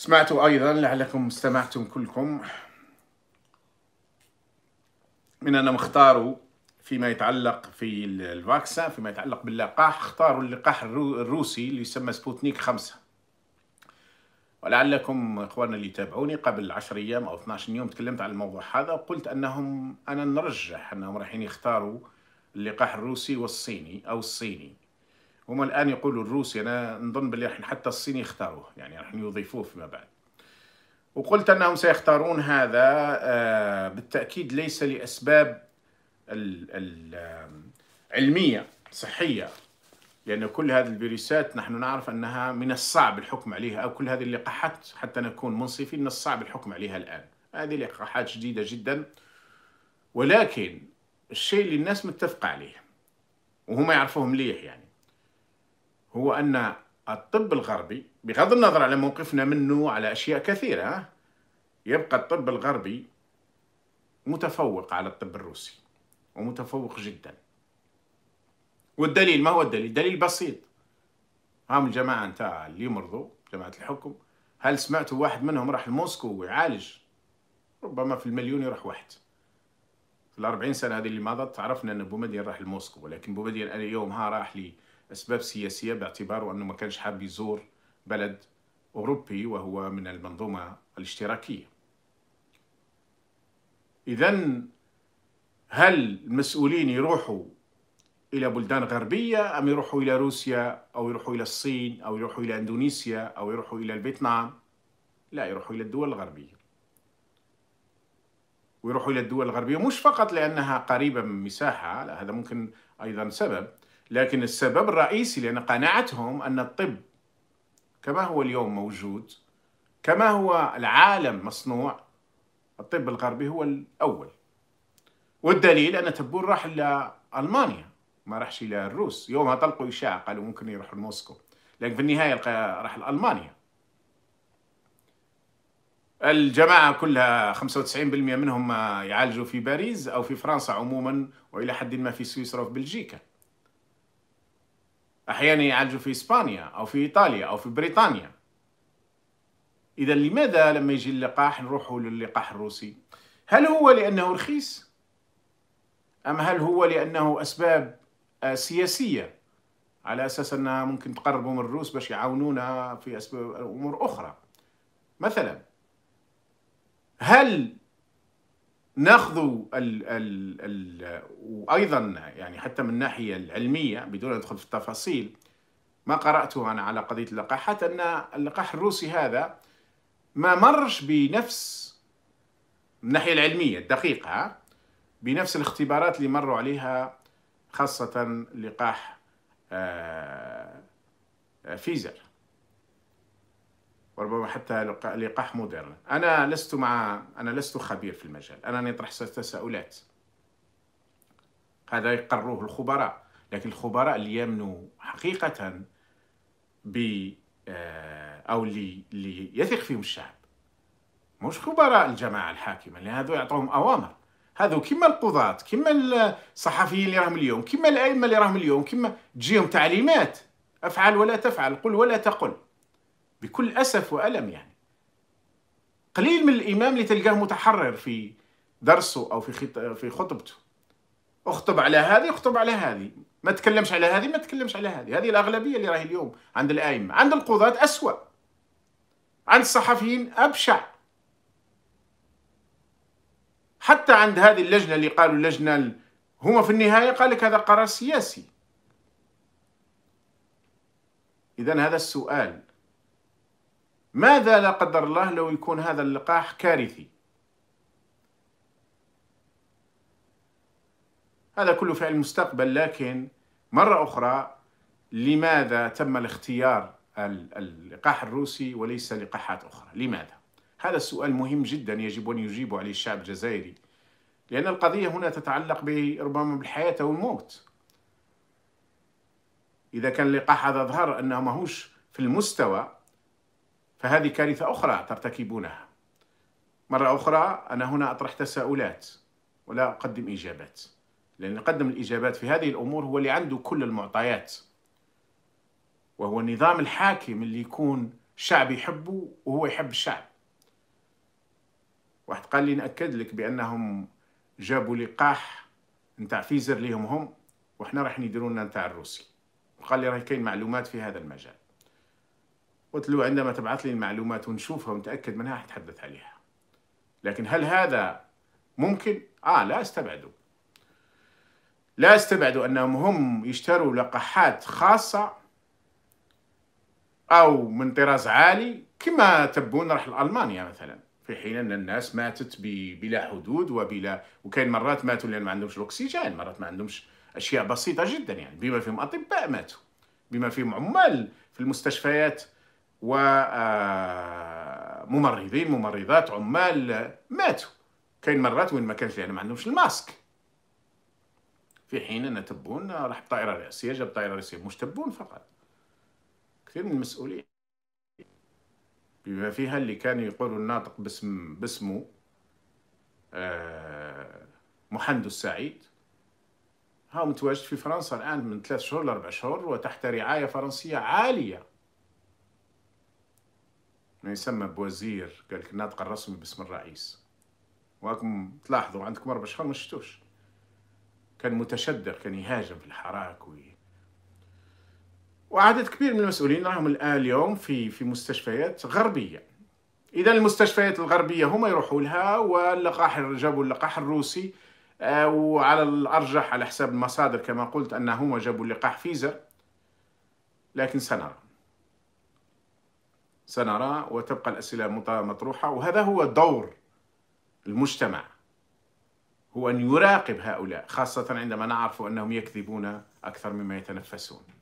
سمعتوا أيضا لعلكم استمعتم كلكم من أنهم اختاروا فيما يتعلق في الفاكسا فيما يتعلق باللقاح اختاروا اللقاح الروسي اللي يسمى سبوتنيك خمسة ولعلكم اخواننا اللي يتابعوني قبل 10 ايام او 12 يوم تكلمت عن الموضوع هذا وقلت انهم انا نرجح انهم رايحين يختاروا اللقاح الروسي والصيني او الصيني هما الان يقولوا الروس انا نظن باللي حتى الصين يختاروه يعني راح يضيفوه فيما بعد وقلت انهم سيختارون هذا آه، بالتاكيد ليس لاسباب علميه صحيه لأن يعني كل هذه الفيروسات نحن نعرف أنها من الصعب الحكم عليها أو كل هذه اللقاحات حتى نكون منصفين من الصعب الحكم عليها الآن هذه لقاحات جديدة جدا ولكن الشيء اللي الناس متفقة عليه وهم يعرفوه مليح يعني هو أن الطب الغربي بغض النظر على موقفنا منه على أشياء كثيرة يبقى الطب الغربي متفوق على الطب الروسي ومتفوق جدا والدليل ما هو الدليل؟ دليل بسيط هم الجماعة نتاع اللي مرضوا جماعة الحكم هل سمعتوا واحد منهم راح لموسكو ويعالج ربما في المليون يروح واحد في الأربعين سنة هذه اللي مضت عرفنا أن بومدين راح لموسكو ولكن بومدين أنا يومها راح لي أسباب سياسية باعتباره أنه ما كانش حاب يزور بلد أوروبي وهو من المنظومة الاشتراكية إذا هل المسؤولين يروحوا إلى بلدان غربية أم يروحوا إلى روسيا أو يروحوا إلى الصين أو يروحوا إلى إندونيسيا أو يروحوا إلى الفيتنام لا يروحوا إلى الدول الغربية ويروحوا إلى الدول الغربية مش فقط لأنها قريبة من مساحة لا هذا ممكن أيضا سبب لكن السبب الرئيسي لأن قناعتهم أن الطب كما هو اليوم موجود كما هو العالم مصنوع الطب الغربي هو الأول والدليل أن تبون راح إلى ألمانيا ما راحش إلى الروس يومها طلقوا إشاعة قالوا ممكن يروح لموسكو لكن في النهاية راح لألمانيا الجماعة كلها 95% منهم يعالجوا في باريس أو في فرنسا عموما وإلى حد ما في سويسرا وفي بلجيكا احيانا يعالجوا في اسبانيا او في ايطاليا او في بريطانيا اذا لماذا لما يجي اللقاح نروحوا للقاح الروسي هل هو لانه رخيص ام هل هو لانه اسباب سياسيه على اساس انها ممكن تقربوا من الروس باش يعاونونا في اسباب امور اخرى مثلا هل ناخذ ال ال ال وايضا يعني حتى من الناحيه العلميه بدون ان ادخل في التفاصيل ما قراته انا على قضيه اللقاحات ان اللقاح الروسي هذا ما مرش بنفس من الناحيه العلميه الدقيقه بنفس الاختبارات اللي مروا عليها خاصه لقاح آه، فيزر وربما حتى لقاح مودرن أنا لست مع أنا لست خبير في المجال أنا نطرح تساؤلات هذا يقروه الخبراء لكن الخبراء اللي يمنوا حقيقة ب آه، أو اللي, اللي يثق فيهم الشعب مش خبراء الجماعة الحاكمة لأن هذو يعطوهم أوامر هذو كما القضاة كما الصحفيين اللي راهم اليوم كما الأئمة اللي راهم اليوم كما تجيهم تعليمات أفعل ولا تفعل قل ولا تقل بكل أسف وألم يعني قليل من الإمام اللي تلقاه متحرر في درسه أو في في خطبته اخطب على هذه اخطب على هذه ما تكلمش على هذه ما تكلمش على هذه هذه الأغلبية اللي راهي اليوم عند الأئمة عند القضاة أسوأ عند الصحفيين أبشع حتى عند هذه اللجنة اللي قالوا اللجنة هما في النهاية قال لك هذا قرار سياسي إذا هذا السؤال ماذا لا قدر الله لو يكون هذا اللقاح كارثي هذا كله فعل مستقبل لكن مرة أخرى لماذا تم الاختيار اللقاح الروسي وليس لقاحات أخرى لماذا؟ هذا السؤال مهم جدا يجب أن يجيب عليه الشعب الجزائري لأن القضية هنا تتعلق ربما بالحياة أو الموت إذا كان اللقاح هذا ظهر أنه ماهوش في المستوى فهذه كارثة أخرى ترتكبونها مرة أخرى أنا هنا أطرح تساؤلات ولا أقدم إجابات لأن قدم الإجابات في هذه الأمور هو اللي عنده كل المعطيات وهو النظام الحاكم اللي يكون الشعب يحبه وهو يحب الشعب واحد قال لي نأكد لك بأنهم جابوا لقاح نتاع فيزر ليهم هم وإحنا راح نديرونا نتاع الروسي وقال لي راهي كاين معلومات في هذا المجال قلت له عندما تبعث لي المعلومات ونشوفها ونتأكد منها حتحدث عليها لكن هل هذا ممكن؟ آه لا استبعدوا لا استبعدوا أنهم هم يشتروا لقاحات خاصة أو من طراز عالي كما تبون راح لألمانيا مثلا في حين أن الناس ماتت بلا حدود وبلا وكاين مرات ماتوا لأن ما عندهمش الأكسجين مرات ما عندهمش أشياء بسيطة جدا يعني بما فيهم أطباء ماتوا بما فيهم عمال في المستشفيات وممرضين ممرضات عمال ماتوا كاين مرات وين ما كانش يعني ما عندهمش الماسك في حين ان تبون راح الطائره الرئيسيه جاب طائره رئاسيه مش تبون فقط كثير من المسؤولين بما فيها اللي كان يقول الناطق باسم باسمه آه، محمد السعيد هاو متواجد في فرنسا الان من ثلاث شهور لاربع شهور وتحت رعايه فرنسيه عاليه ما يعني يسمى بوزير قال لك الناطق الرسمي باسم الرئيس وراكم تلاحظوا عندكم اربع شهور ما شفتوش كان متشدر كان يهاجم في الحراك وي... وعدد كبير من المسؤولين راهم الان اليوم في في مستشفيات غربيه اذا المستشفيات الغربيه هما يروحوا لها واللقاح جابوا اللقاح الروسي آه، وعلى الارجح على حساب المصادر كما قلت انهم جابوا اللقاح فيزر لكن سنرى سنرى وتبقى الأسئلة مطروحة وهذا هو دور المجتمع هو أن يراقب هؤلاء خاصة عندما نعرف أنهم يكذبون أكثر مما يتنفسون